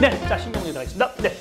네, 자 신경문제 가겠습니다 네,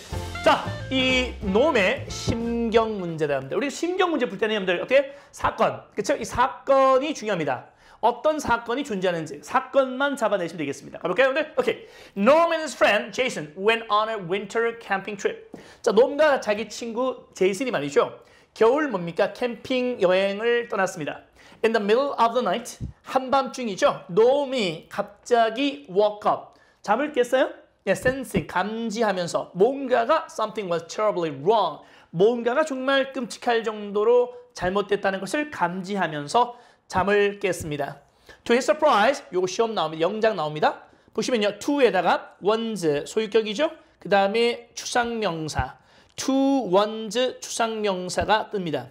자이 놈의 심경 문제다 여러분들. 우리 심경 문제 풀 때는 여러분들 어떻게 사건, 그렇죠? 이 사건이 중요합니다. 어떤 사건이 존재하는지 사건만 잡아내시면 되겠습니다. 가볼까요, 여러분들? 오케이. Norman's friend Jason went on a winter camping trip. 자, 놈과 자기 친구 제이슨이 말이죠. 겨울 뭡니까? 캠핑 여행을 떠났습니다. In the middle of the night, 한밤중이죠. 놈이 갑자기 woke up. 잠을 깼어요? 예, sensing, 감지하면서 뭔가가 something was terribly wrong. 뭔가가 정말 끔찍할 정도로 잘못됐다는 것을 감지하면서 잠을 깼습니다. To his surprise, 요거 시험 나옵니다. 영장 나옵니다. 보시면요. to에다가 one's 소유격이죠. 그 다음에 추상명사. to one's 추상명사가 뜹니다.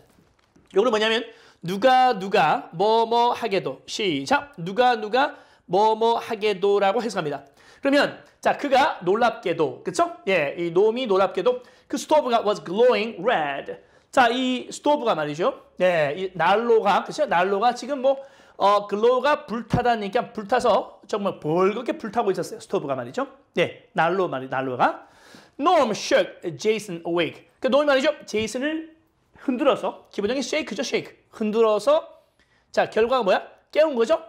요거는 뭐냐면 누가 누가 뭐뭐 하게도 시작 누가 누가 뭐뭐 하게도라고 해석합니다. 그러면 자 그가 놀랍게도 그쵸? 예, 이 놈이 놀랍게도 그 스토브가 was glowing red. 자, 이 스토브가 말이죠. 예, 이 난로가 그죠 난로가 지금 뭐 어, 글로우가 불타다니까 불타서 정말 벌겋게 불타고 있었어요. 스토브가 말이죠. 예, 난로 말이 난로가. Norm shook Jason awake. 그 놈이 말이죠. 제이슨을 흔들어서 기본적인 shake죠, shake. 흔들어서 자 결과가 뭐야? 깨운 거죠.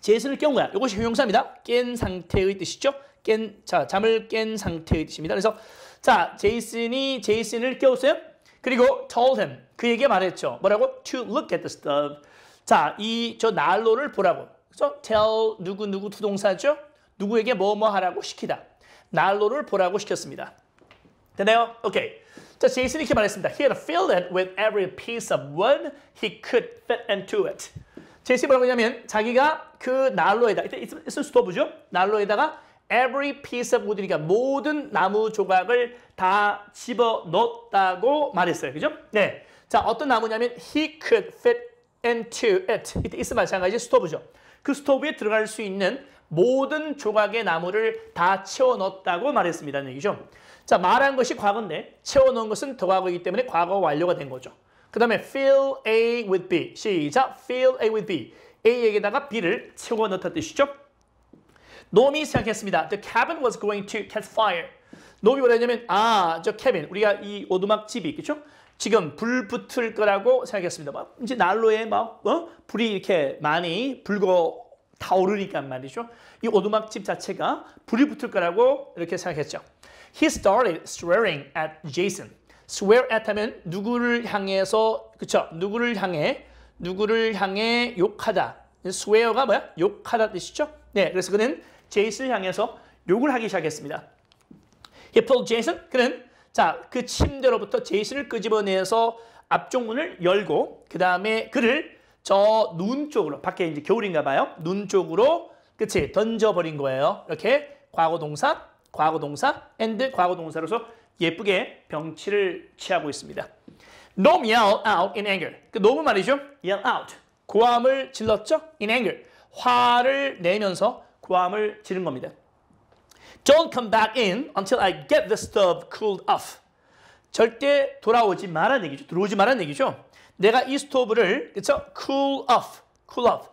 재신을 깬 거야. 이것이 형용사입니다. 깬 상태의 뜻이죠. 깬, 자, 잠을 깬 상태의 뜻입니다. 그래서 자, 제이슨이 제이슨을 깨웠어요. 그리고 told him, 그에게 말했죠. 뭐라고? to look at the stuff. 자, 이 저 난로를 보라고. 그래서 tell 누구누구 투동사죠. 누구에게 뭐뭐 뭐 하라고 시키다. 난로를 보라고 시켰습니다. 되나요? 오케이. 자, 제이슨이 이렇게 말했습니다. He had filled it with every piece of wood he could fit into it. 제이슨이 뭐라고 했냐면 자기가 그 난로에다 있으 스토브죠. 난로에다가 every piece of wood니까 모든 나무 조각을 다 집어넣었다고 말했어요. 그죠? 네. 자, 어떤 나무냐면 he could fit into it. 이때 있으 마찬가지 스토브죠. 그 스토브에 들어갈 수 있는 모든 조각의 나무를 다 채워넣었다고 말했습니다 얘기죠. 자, 말한 것이 과거인데 채워넣은 것은 더과거이기 때문에 과거 완료가 된 거죠. 그 다음에 fill A with B. 시작. fill A with B. A에게다가 B를 채워 넣다 뜻이죠. 놈이 생각했습니다. The cabin was going to catch fire. 놈이 뭐냐면 아, 저 캐빈. 우리가 이 오두막 집이 그렇죠? 지금 불 붙을 거라고 생각했습니다. 막 이제 난로에 막 어? 불이 이렇게 많이 불고 타오르니까 말이죠. 이 오두막 집 자체가 불이 붙을 거라고 이렇게 생각했죠. He started swearing at Jason. swear at 하면 누구를 향해서 그쵸? 누구를 향해 누구를 향해 욕하다. 스웨어가 뭐야? 욕하다 뜻이죠? 네, 그래서 그는 제이스를 향해서 욕을 하기 시작했습니다. He pulled Jason. 그는 자, 그 침대로부터 제이슨을 끄집어내서 앞쪽 문을 열고 그 다음에 그를 저 눈 쪽으로 밖에 이제 겨울인가 봐요. 눈 쪽으로 그치 던져버린 거예요. 이렇게 과거동사, 과거동사, a 드 과거동사로서 예쁘게 병치를 취하고 있습니다. Nom yelled out in anger. 그 놈은 말이죠. yell out. 고함을 질렀죠. in anger. 화를 내면서 고함을 지른 겁니다. Don't come back in until I get the stove cooled off. 절대 돌아오지 말란 얘기죠. 들어오지 말란 얘기죠. 내가 이 스토브를 그쵸? cool off, cool off.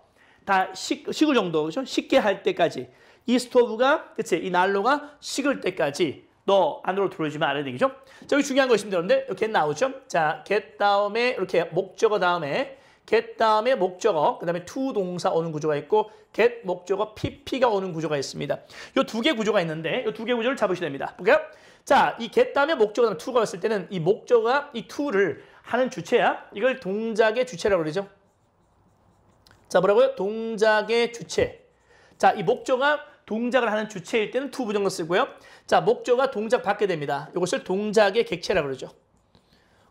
다 식, 식을 정도 그죠? 식게 할 때까지 이 스토브가 그치? 이 난로가 식을 때까지 너 안으로 들어오지 말아야 되겠죠? 자, 여기 중요한 것입니다, 여러데들 이렇게 나오죠? 자, get 다음에 이렇게 목적어 다음에 get 다음에 목적어, 그 다음에 to 동사 오는 구조가 있고 get 목적어 pp가 오는 구조가 있습니다. 이 두개 구조가 있는데 이 두개 구조를 잡으셔야 됩니다. 볼까요? 자, 이 get 다음에 목적어 다음에 to가 왔을 때는 이 목적어가 이 to를 하는 주체야. 이걸 동작의 주체라고 그러죠. 자, 뭐라고요? 동작의 주체. 자, 이 목적어 가 동작을 하는 주체일 때는 to 부정을 쓰고요. 자, 목적가 동작 받게 됩니다. 이것을 동작의 객체라고 그러죠.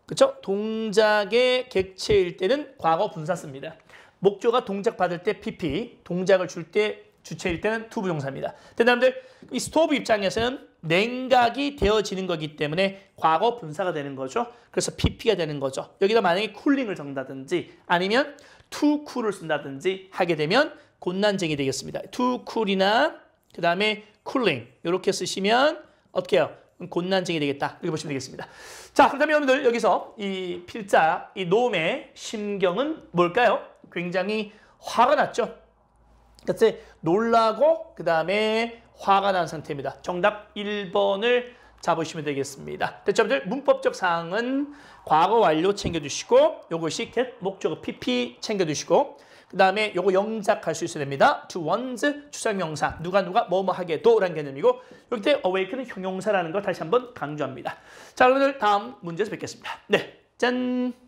그렇죠? 동작의 객체일 때는 과거 분사 씁니다. 목조가 동작 받을 때 PP, 동작을 줄 때 주체일 때는 to 부정사입니다. 대남들 이 스토브 입장에서는 냉각이 되어지는 거기 때문에 과거 분사가 되는 거죠. 그래서 PP가 되는 거죠. 여기다 만약에 쿨링을 적다든지 아니면 to cool을 쓴다든지 하게 되면 곤란쟁이 되겠습니다. to cool이나 그 다음에 cooling 이렇게 쓰시면 어떻게 요 곤란증이 되겠다. 이렇게 보시면 되겠습니다. 자, 그렇다면 여러분들 여기서 이 필자, 이놈의 심경은 뭘까요? 굉장히 화가 났죠. 그때 놀라고 그 다음에 화가 난 상태입니다. 정답 1번을 잡으시면 되겠습니다. 대체 여러분들 문법적 사항은 과거 완료 챙겨주시고 요것이 get 목적어 pp 챙겨주시고 그 다음에 요거 영작할 수 있어야 됩니다. to one's 추상명사 누가 누가 뭐뭐 뭐 하게도 라는 개념이고 여기 awake는 형용사라는 걸 다시 한 번 강조합니다. 자 여러분들 다음 문제에서 뵙겠습니다. 네, 짠!